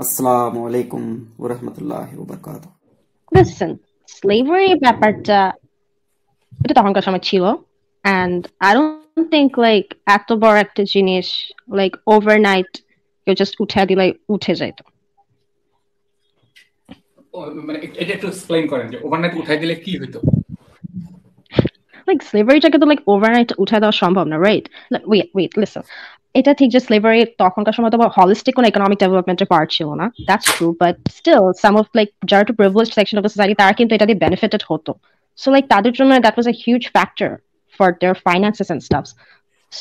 আসসালামু আলাইকুম ওয়া রাহমাতুল্লাহি ওয়া বারাকাতুহু লিসেন স্লেভারি ব্যাপারটা এটা তখনকার সময় ছিল and I don't think like এত বড় একটা জিনিস লাইক ওভারনাইট কেউ জাস্ট উঠে দিলে উঠে যাইত মানে এটা একটু এক্সপ্লেইন করেন যে ওভারনাইট উঠাই দিলে কি হইতো লাইক স্লেভারিটাকে তো লাইক ওভারনাইট উঠে দেওয়া সম্ভব না রাইট ওয়েট ওয়েট লিসন এটা ঠিক যে স্লেভারি তখনকার সময় তো হলিস্টিক কোনো ইকোনমিক ডেভেলপমেন্টের পার্ট ছিল না that's true but still some of like যারা too privilege section of society তারা কিন্তু এটা দিয়ে বেনিফিটেড হতো সো লাইক তাদের জন্য that was a huge factor for their finances and stuffs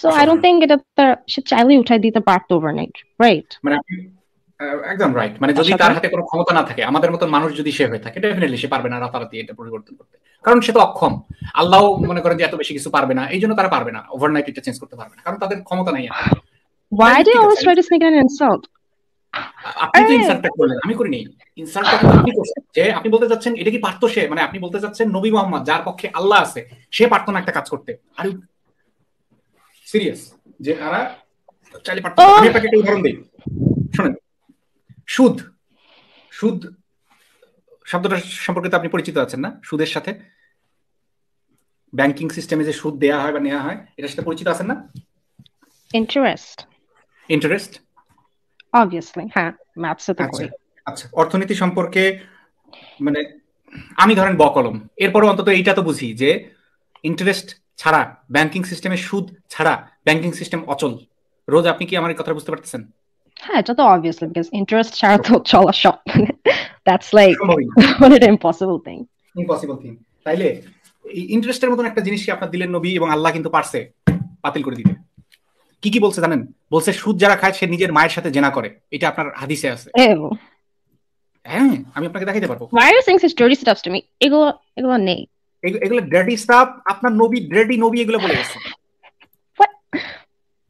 so I don't think এটা সে চাইলেই উঠাই দিতে পারতো ওভারনাইট রাইট মানে একদম রাইট মানে যদি আচ্ছা, তার হাতে কোনো ক্ষমতা না থাকে আমাদের মতন মানুষ যদি সে হয়ে থাকে ডেফিনেটলি সে পারবে না রাতারাতি এটা পরিবর্তন করতে কারণ সে তো অক্ষম আল্লাহ মনে করেন যে এত বেশি কিছু পারবে না এই জন্য তারা পারবে না ওভারনাইট এটা চেঞ্জ করতে পারবে না কারণ তাদের ক্ষমতা নাই why do you always try to sneak an insult আপনি তো ইনসাল্টটা করলেন আমি ইনসাল্টটা আপনি করছেন যে আপনি বলতে এটা কি পারতো সে মানে আপনি বলতে নবী মোহাম্মদ যার পক্ষে আল্লাহ আছে সে পারতো না একটা কাজ করতে আর সিরিয়াস যে তারা চাইলে পারতো oh! আমি আপনাকে একটা উদাহরণ দিই শুনেন সুদ সুদ শব্দটা সম্পর্কে তো আপনি পরিচিত আছেন না সুদের সাথে ব্যাংকিং সিস্টেমে যে সুদ দেয়া হয় বা নেওয়া হয় এটার সাথে পরিচিত আছেন না ইন্টারেস্ট ইন্টারেস্ট অবভিয়াসলি হ্যাঁ ম্যাথসে তো আচ্ছা, করি আচ্ছা অর্থনীতি সম্পর্কে মানে আমি ধরেন বকলম এরপর অন্তত এইটা তো বুঝি যে ইন্টারেস্ট ছাড়া ব্যাংকিং সিস্টেমে সুদ ছাড়া ব্যাংকিং সিস্টেম অচল রোজ আপনি কি আমার কথা বুঝতে পারতেছেন হ্যাঁ এটা তো অবভিয়াসলি বিকজ ইন্টারেস্ট ছাড়া তো চলা সব that's like impossible thing impossible thing তাইলে এই ইন্টারেস্টের মতন একটা জিনিস কি আপনার দিলেন নবী এবং আল্লাহ কিন্তু পারছে বাতিল করে দিতে কি কি বলছে জানেন বলছে সুদ যারা খায় সে নিজের মায়ের সাথে জেনা করে এটা আপনার হাদিসে আছে হ্যাঁ আমি আপনাকে দেখাইতে পারবো why are dirty stuff to me এগুলো এগুলো নেই এগুলো ডার্টি স্টাফ আপনার নবী ড্রেডি নবী এগুলো বলে গেছে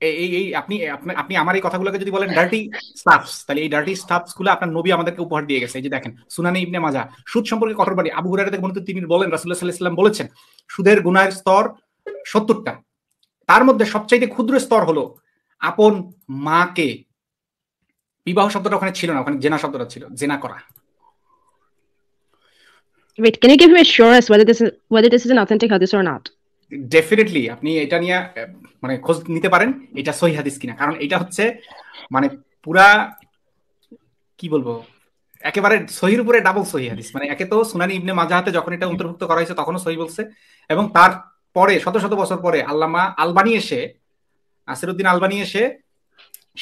এই এই আপনি আপনি আমার এই কথাগুলোকে যদি বলেন ডার্টি স্টাফস তাহলে এই ডার্টি স্টাফস গুলো আপনার নবী আমাদেরকে উপহার দিয়ে গেছে এই যে দেখেন সুনানি ইবনে মাজা সুদ সম্পর্কে কঠোরবাড়ি আবু হুরারা থেকে বলতে তিনি বলেন রাসুল্লাহ সাল্লাহ বলেছেন সুদের গুণার স্তর সত্তরটা তার মধ্যে সবচাইতে ক্ষুদ্র স্তর হলো আপন মাকে বিবাহ শব্দটা ওখানে ছিল না ওখানে জেনা শব্দটা ছিল জেনা করা Wait, can you give me assurance whether this is whether this is an authentic hadith or not? Definitely আপনি এটা নিয়ে মানে খোঁজ নিতে পারেন এটা সহি হাদিস কিনা কারণ এটা হচ্ছে মানে পুরা কি বলবো একেবারে সহির উপরে ডাবল সহি হাদিস মানে একে তো সুনানি ইবনে মাজাহাতে যখন এটা অন্তর্ভুক্ত করা হয়েছে তখনও সহি বলছে এবং তার পরে শত শত বছর পরে আল্লামা আলবানি এসে আসিরুদ্দিন আলবানি এসে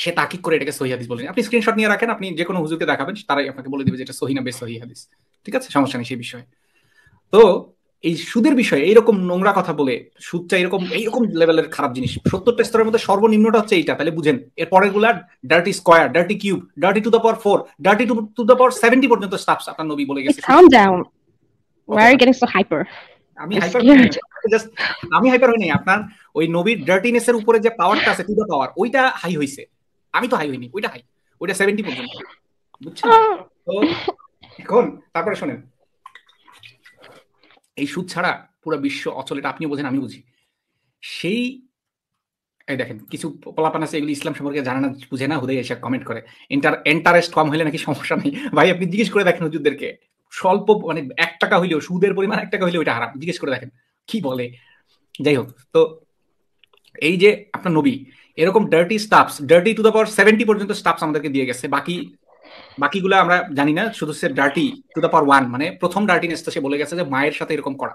সে তাকিক করে এটাকে সহি হাদিস বলেন আপনি স্ক্রিনশট নিয়ে রাখেন আপনি যে কোনো হুজুরকে দেখাবেন তারাই আপনাকে বলে দিবে যে এটা সহি না বেশ সহি হাদিস ঠিক আছে সমস্যা নেই সেই বিষয়ে তো এই সুদের বিষয়ে এইরকম নোংরা কথা বলে সুদটা এরকম এইরকম লেভেলের খারাপ জিনিস সত্তরটা স্তরের মধ্যে সর্বনিম্নটা হচ্ছে এইটা তাহলে বুঝেন এর পরের গুলা dirty square dirty cube dirty to the power four dirty to to the power seventy পর্যন্ত স্টাফস আপনার নবী বলে গেছে calm down we are getting so hyper আমি হাইপার জাস্ট আমি হাইপার হইনি আপনার ওই নবীর ডার্টিনেস এর উপরে যে পাওয়ারটা আছে টু দ্য পাওয়ার ওইটা হাই হইছে আমি তো হাই হইনি ওইটা হাই ওইটা সেভেন্টি পর্যন্ত বুঝছেন তো এখন তারপরে শোনেন এই সুদ ছাড়া পুরো বিশ্ব অচল এটা আপনিও বোঝেন আমি বুঝি সেই এই দেখেন কিছু পলাপান আছে এগুলি ইসলাম সম্পর্কে জানে না বুঝে না হুদে এসে কমেন্ট করে ইন্টার ইন্টারেস্ট কম হলে নাকি সমস্যা নেই ভাই আপনি জিজ্ঞেস করে দেখেন হুজুরদেরকে স্বল্প মানে এক টাকা হইলেও সুদের পরিমাণ এক টাকা হইলেও এটা হারাম জিজ্ঞেস করে দেখেন কি বলে যাই হোক তো এই যে আপনার নবী এরকম dirty stuffs dirty to the power seventy পর্যন্ত স্টাফস আমাদেরকে দিয়ে গেছে বাকি বাকিগুলো আমরা জানি না শুধু সে dirty to the power one মানে প্রথম ডার্টিনেসটা সে বলে গেছে যে মায়ের সাথে এরকম করা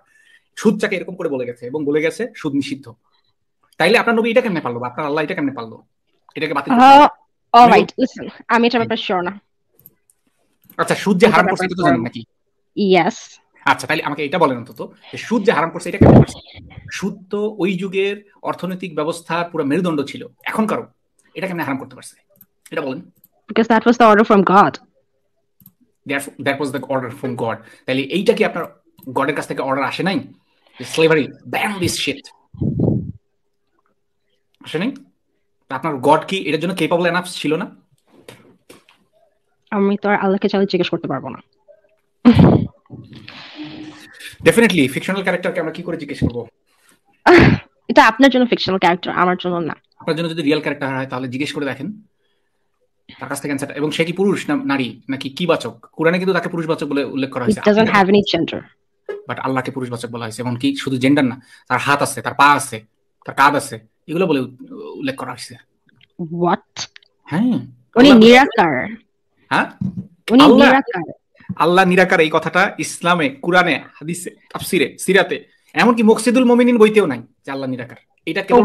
সুদটাকে এরকম করে বলে গেছে এবং বলে গেছে সুদ নিষিদ্ধ তাইলে আপনার নবী এটা কেমনে পারলো আপনার আল্লাহ এটা কেমনে পারলো এটাকে বাতিল অলরাইট লিসেন uh, আমি এটা ব্যাপারে শিওর না আচ্ছা সুদ যে হারাম করছে তো জানেন নাকি ইয়েস আচ্ছা তাইলে আমাকে এটা বলেন অন্তত সুদ যে হারাম করছে এটা কেমনে করছে সুদ তো ওই যুগের অর্থনৈতিক ব্যবস্থার পুরো মেরুদণ্ড ছিল এখনকারও এটা কেমনে হারাম করতে পারছে এটা বলেন because that was the order from God. That, that was the order from God. তাহলে এইটা কি আপনার গডের কাছ থেকে অর্ডার আসে নাই স্লেভারি ব্যান দিস শিট আপনার গড কি এটার জন্য কেপাবল এনাফ ছিল না আমি তো আর আল্লাহকে চাইলে জিজ্ঞেস করতে পারবো না ডেফিনেটলি ফিকশনাল ক্যারেক্টারকে আমরা কি করে জিজ্ঞেস করব এটা আপনার জন্য ফিকশনাল ক্যারেক্টার আমার জন্য না আপনার জন্য যদি রিয়েল ক্যারেক্টার হয় তাহলে জিজ্ঞেস করে দেখেন তার কাছ থেকে এবং সে কি পুরুষ না নারী নাকি কি বাচক কোরআনে কিন্তু তাকে পুরুষ বাচক বলে উল্লেখ করা হয়েছে বাট আল্লাহকে পুরুষ বাচক বলা হয়েছে এমন কি শুধু জেন্ডার না তার হাত আছে তার পা আছে তার কাঁধ আছে এগুলো বলে উল্লেখ করা হয়েছে হ্যাঁ। হ্যাঁ? আল্লাহ নিরাকার এই কথাটা ইসলামে কোরআনে হাদিসে তাফসিরে সিরাতে এমনকি মুকসিদুল মুমিনিন বইতেও নাই যে আল্লাহ নিরাকার এটা oh, কেউ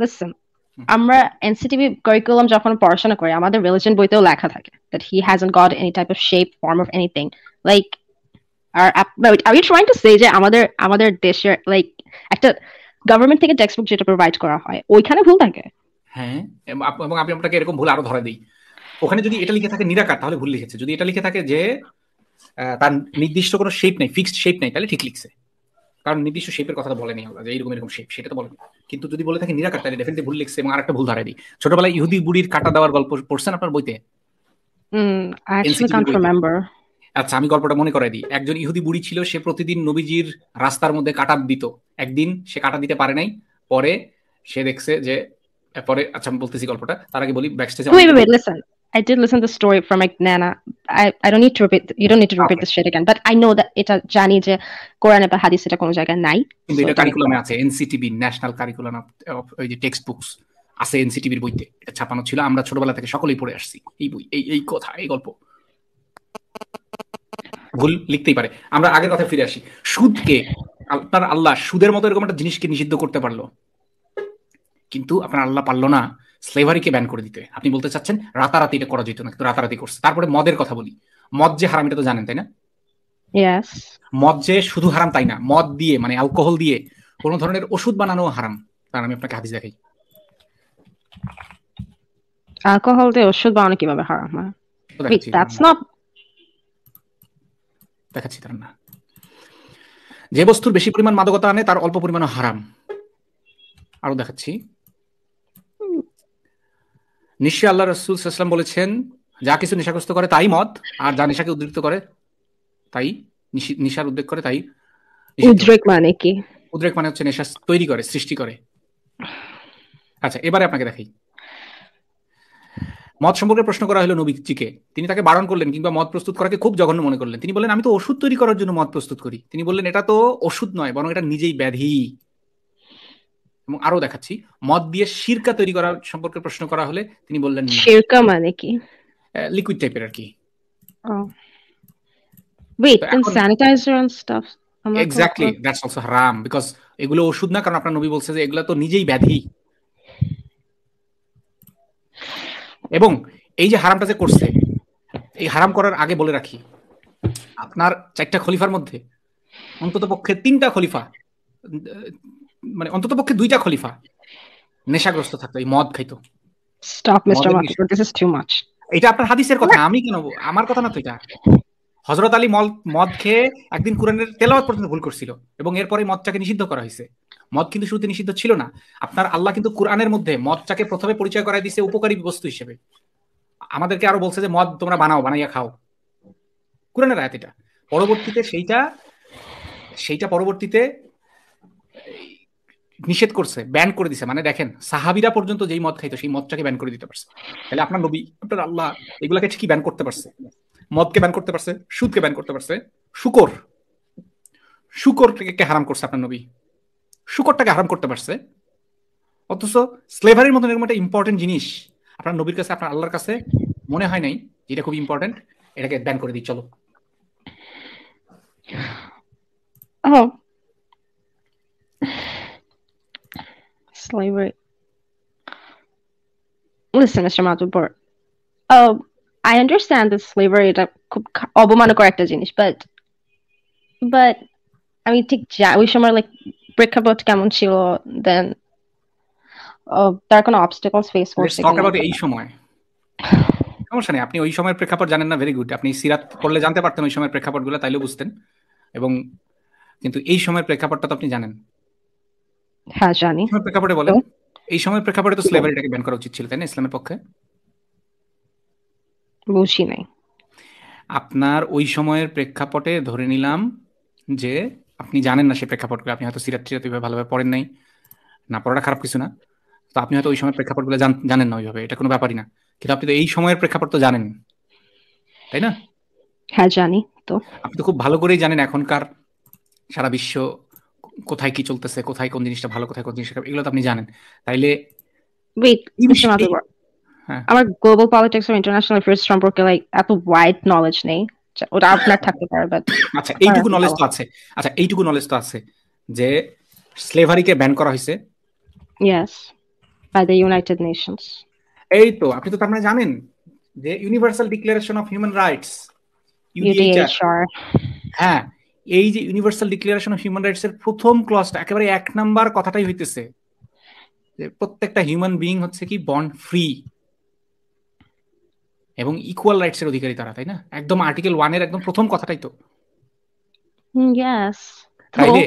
লিসেন Hmm. আমরা এনসিটিভি কারিকুলাম যখন পড়াশোনা করি আমাদের রিলিজন বইতেও লেখা থাকে that he has hasn't got any type of shape form of anything like are are you trying to say যে আমাদের আমাদের দেশের লাইক একটা গভর্নমেন্ট থেকে টেক্সটবুক যেটা প্রোভাইড করা হয় ওইখানে ভুল থাকে হ্যাঁ এবং আমি আপনাকে এরকম ভুল আরো ধরে দিই ওখানে যদি এটা লিখে থাকে নিরাকার তাহলে ভুল লিখেছে যদি এটা লিখে থাকে যে তার নির্দিষ্ট কোনো শেপ নাই ফিক্সড শেপ নাই তাহলে ঠিক লিখছে কারণ নির্দিষ্ট শেপের কথা বলেনি আমরা যে এরকম এরকম শেপ সেটা তো বলেনি কিন্তু যদি বলে থাকে নিরাকার তাহলে ডেফিনেটলি ভুল লিখছে এবং আরেকটা ভুল ধারা দিই ছোটবেলায় ইহুদি বুড়ির কাটা দেওয়ার গল্প পড়ছেন আপনার বইতে আচ্ছা আমি গল্পটা মনে করাই দিই একজন ইহুদি বুড়ি ছিল সে প্রতিদিন নবীজির রাস্তার মধ্যে কাটা দিত একদিন সে কাটা দিতে পারে নাই পরে সে দেখছে যে পরে আচ্ছা আমি বলতেছি গল্পটা তার আগে বলি ব্যাকস্টেজে I did listen to the story from my Nana. I, I don't need to repeat. You don't need to repeat okay. this shit again. But I know that it's a uh, Jani এটা জানি যে কোরআন বা হাদিস এটা কোনো জায়গায় নাই কিন্তু এটা কারিকুলামে আছে এনসিটিবি ন্যাশনাল কারিকুলাম অফ ওই যে টেক্সট বুকস আছে এনসিটিবির বইতে এটা ছাপানো ছিল আমরা ছোটবেলা থেকে সকলেই পড়ে আসছি এই বই এই এই কথা এই গল্প ভুল লিখতেই পারে আমরা আগের কথা ফিরে আসি সুদকে আপনার আল্লাহ সুদের মতো এরকম একটা জিনিসকে নিষিদ্ধ করতে পারলো কিন্তু আপনার আল্লাহ পারলো না স্লেভারিকে ব্যান করে দিতে আপনি বলতে চাচ্ছেন রাতারাতি এটা করা যেত না কিন্তু রাতারাতি করছে তারপরে মদের কথা বলি মদ যে হারাম এটা তো জানেন তাই না মদ যে শুধু হারাম তাই না মদ দিয়ে মানে অ্যালকোহল দিয়ে কোন ধরনের ওষুধ বানানো হারাম তার আমি আপনাকে হাদিস দেখাই অ্যালকোহল দিয়ে ওষুধ বানানো কিভাবে হারাম দেখাচ্ছি তার না যে বস্তুর বেশি পরিমাণ মাদকতা আনে তার অল্প পরিমাণ হারাম আরো দেখাচ্ছি নিশ্চয় আল্লাহ রসুল ইসলাম বলেছেন যা কিছু নেশাগ্রস্ত করে তাই মত আর যা নেশাকে উদ্বৃত্ত করে তাই নিশার উদ্বেগ করে তাই উদ্রেক মানে কি উদ্রেক মানে হচ্ছে নেশা তৈরি করে সৃষ্টি করে আচ্ছা এবারে আপনাকে দেখাই মদ সম্পর্কে প্রশ্ন করা হলো নবীজিকে তিনি তাকে বারণ করলেন কিংবা মদ প্রস্তুত করাকে খুব জঘন্য মনে করলেন তিনি বললেন আমি তো ওষুধ তৈরি করার জন্য মদ প্রস্তুত করি তিনি বললেন এটা তো ওষুধ নয় বরং এটা নিজেই ব্যাধি এবং আরো দেখাচ্ছি মদ দিয়ে শিরকা তৈরি করার সম্পর্কে প্রশ্ন করা হলে তিনি বললেন শিরকা মানে কি লিকুইড টাইপের আর কি এক্স্যাক্টলি দ্যাটস অলসো হারাম বিকজ এগুলো ওষুধ না কারণ আপনার নবী বলছে যে এগুলো তো নিজেই ব্যাধি এবং এই যে হারামটা যে করছে এই হারাম করার আগে বলে রাখি আপনার চারটা খলিফার মধ্যে অন্তত পক্ষে তিনটা খলিফা মানে অন্তত পক্ষে দুইটা খলিফা নেশাগ্রস্ত থাকতো এই মদ খাইতো stop mister Maksud this is too much এটা আপনার হাদিসের কথা আমি কেন আমার কথা না তো এটা হযরত আলী মদ খেয়ে একদিন কোরআনের তেলাওয়াত পর্যন্ত ভুল করছিল এবং এরপরে মদটাকে নিষিদ্ধ করা হয়েছে মদ কিন্তু শুরুতে নিষিদ্ধ ছিল না আপনার আল্লাহ কিন্তু কোরআনের মধ্যে মদটাকে প্রথমে পরিচয় করায় দিয়েছে উপকারী বস্তু হিসেবে আমাদেরকে আরো বলছে যে মদ তোমরা বানাও বানাইয়া খাও কোরআনের আয়াত এটা পরবর্তীতে সেইটা সেইটা পরবর্তীতে নিষেধ করছে ব্যান করে দিছে মানে দেখেন সাহাবিরা পর্যন্ত যেই মদ খাইতো সেই মদটাকে ব্যান করে দিতে পারছে তাহলে আপনার নবী আপনার আল্লাহ এগুলাকে ঠিকই ব্যান করতে পারছে মদকে ব্যান করতে পারছে সুদকে ব্যান করতে পারছে শুকর শুকরকে হারাম করছে আপনার নবী শুকরটাকে হারাম করতে পারছে অথচ স্লেভারির মতন এরকম একটা ইম্পর্টেন্ট জিনিস আপনার নবীর কাছে আপনার আল্লাহর কাছে মনে হয় নাই এটা খুব ইম্পর্টেন্ট এটাকে ব্যান করে দিই চলো slavery. Listen, Mr. Mazubur. Uh, I understand that slavery এটা খুব অবমানকর একটা জিনিস, but but আমি ঠিক যা ওই সময় like প্রেক্ষাপট কেমন ছিল then তার কোনো অবস্টেকলস ফেস করছে টক অ্যাবাউট এই সময় সমস্যা নেই আপনি ওই সময়ের প্রেক্ষাপট জানেন না ভেরি গুড আপনি সিরাত পড়লে জানতে পারতেন ওই সময়ের প্রেক্ষাপটগুলো তাইলে বুঝতেন এবং কিন্তু এই সময়ের প্রেক্ষাপটটা তো আপনি জানেন হ্যাঁ জানি প্রেক্ষাপটে বলে এই সময় প্রেক্ষাপটে তো স্লেভারিটাকে ব্যান করা উচিত ছিল তাই না ইসলামের পক্ষে বুঝি নাই আপনার ওই সময়ের প্রেক্ষাপটে ধরে নিলাম যে আপনি জানেন না সেই প্রেক্ষাপটগুলো আপনি হয়তো সিরাত টিরাত ওইভাবে ভালোভাবে পড়েন নাই না পড়াটা খারাপ কিছু না তো আপনি হয়তো ওই সময়ের প্রেক্ষাপটগুলো জানেন না ওইভাবে এটা কোনো ব্যাপারই না কিন্তু আপনি তো এই সময়ের প্রেক্ষাপট তো জানেন তাই না হ্যাঁ জানি তো আপনি তো খুব ভালো করেই জানেন এখনকার সারা বিশ্ব কোথায় কি চলতেছে কোথায় কোন জিনিসটা ভালো কোথায় কোন জিনিসটা এগুলো তো আপনি জানেন তাইলে হ্যাঁ। আমার গ্লোবাল পলিটিক্স আর ইন্টারন্যাশনাল অ্যাফেয়ার্স সম্পর্কে লাইক এত ওয়াইড নলেজ নেই আচ্ছা, ওটা হ্যাঁ। আপনার থাকতে পারে বাট আচ্ছা এইটুকু নলেজ হ্যাঁ, তো আছে আচ্ছা এইটুকু নলেজ তো আছে যে স্লেভারিকে ব্যান করা হয়েছে yes by the United Nations এই তো আপনি তো তার মানে জানেন যে Universal Declaration of Human Rights হ্যাঁ এই যে Universal Declaration of Human Rights এর প্রথম ক্লসটা একেবারে এক নাম্বার কথাটাই হইতেছে যে প্রত্যেকটা হিউম্যান বিইং হচ্ছে কি বন্ড ফ্রি এবং ইকুয়াল রাইটস এর অধিকারী তারা তাই না একদম আর্টিকেল ওয়ান এর একদম প্রথম কথাটাই তো তাইলে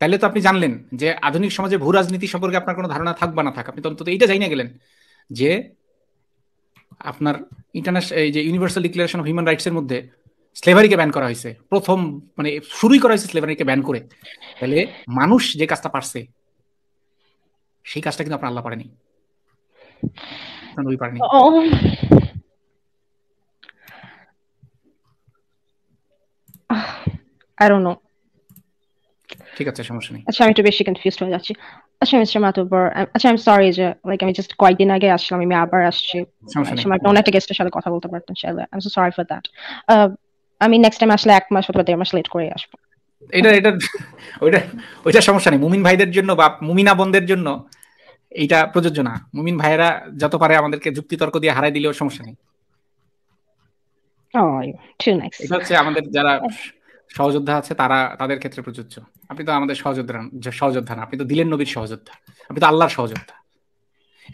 তাইলে তো আপনি জানলেন যে আধুনিক সমাজে ভূ রাজনীতি সম্পর্কে আপনার কোনো ধারণা থাকবা না থাক আপনি অন্তত এইটা জানি না গেলেন যে আপনার ইন্টারন্যাশনাল এই যে Universal Declaration of Human Rights এর মধ্যে স্লেভারিকে ব্যান করা হয়েছে প্রথম মানে শুরুই করা হয়েছে স্লেভারিকে ব্যান করে তাহলে মানুষ যে কাজটা পারছে সেই কাজটা কিন্তু আপনার আল্লাহ পারেনি ঠিক আছে সমস্যা আচ্ছা আমি বেশি হয়ে যাচ্ছি আচ্ছা মিস্টার আচ্ছা যে আমি জাস্ট কয়েকদিন আগে আসলাম আমি আবার আসছি মানে একটা গেস্টের সাথে কথা বলতে পারতাম আমি নেক্সট টাইম আসলে এক মাস অথবা দেড় মাস লেট করে আসবো এটা এটা ওইটা ওইটা সমস্যা নেই মুমিন ভাইদের জন্য বা মুমিনা বোনদের জন্য এইটা প্রযোজ্য না মুমিন ভাইয়েরা যত পারে আমাদেরকে যুক্তি তর্ক দিয়ে হারাই দিলেও সমস্যা নেই oh, এটা হচ্ছে আমাদের যারা সহযোদ্ধা আছে তারা তাদের ক্ষেত্রে প্রযোজ্য আপনি তো আমাদের সহযোদ্ধা সহযোদ্ধা না আপনি তো দিলেন নবীর সহযোদ্ধা আপনি তো আল্লাহর সহযোদ্ধা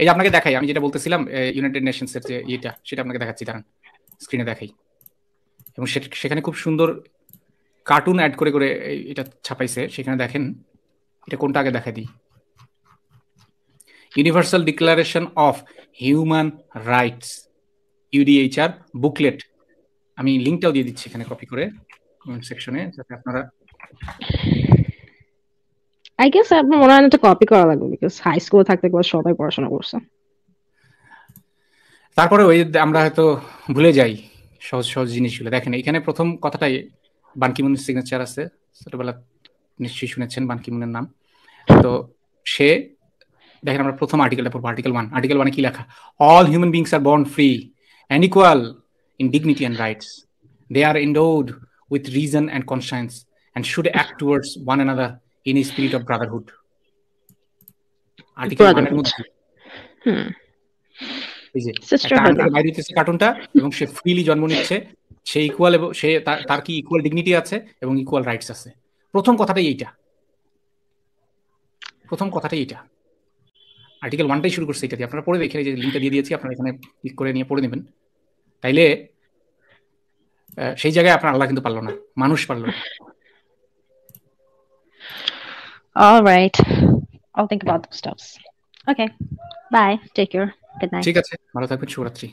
এই যে আপনাকে দেখাই আমি যেটা বলতেছিলাম ইউনাইটেড নেশনসের যে ইয়েটা সেটা আপনাকে দেখাচ্ছি দাঁড়ান স্ক্রিনে দেখাই এবং সেখানে খুব সুন্দর কার্টুন অ্যাড করে করে এটা ছাপাইছে সেখানে দেখেন এটা কোনটা আগে দেখা দিই Universal Declaration of Human Rights UDHR booklet আমি লিঙ্কটাও দিয়ে দিচ্ছি এখানে কপি করে কমেন্ট সেকশনে যাতে আপনারা আই গেস আপনার মনে হয় কপি করা লাগবে বিকজ হাই থাকতে গেলে সবাই পড়াশোনা করছে তারপরে ওই আমরা হয়তো ভুলে যাই সহজ সহজ জিনিসগুলো দেখেন এখানে প্রথম কথাটাই বানকিমুনের সিগনেচার আছে ছোটবেলা নিশ্চয়ই শুনেছেন বানকিমুনের নাম তো সে দেখেন আমরা প্রথম আর্টিকেলটা পড়বো আর্টিকেল ওয়ান আর্টিকেল ওয়ানে কি লেখা all human beings are born free and equal in dignity and rights they are endowed with reason and conscience and should act towards one another in spirit of brotherhood article ওয়ানের মধ্যে hmm. বাইরে হচ্ছে কার্টুনটা এবং সে freely জন্ম নিচ্ছে সে equal এবং সে তার কি ইকুয়াল ডিগনিটি আছে এবং ইকুয়াল রাইটস আছে প্রথম কথাটাই এইটা প্রথম কথাটাই এইটা আর্টিকেল ওয়ানটাই শুরু করছে এটা দিয়ে আপনারা পড়ে দেখে যে লিঙ্কটা দিয়ে দিয়েছি আপনারা এখানে ক্লিক করে নিয়ে পড়ে নেবেন তাইলে সেই জায়গায় আপনার আল্লাহ কিন্তু পারলো না মানুষ পারলো না All right. I'll think about those stuffs. Okay. Bye. Take ঠিক আছে ভালো থাকবেন শুভরাত্রি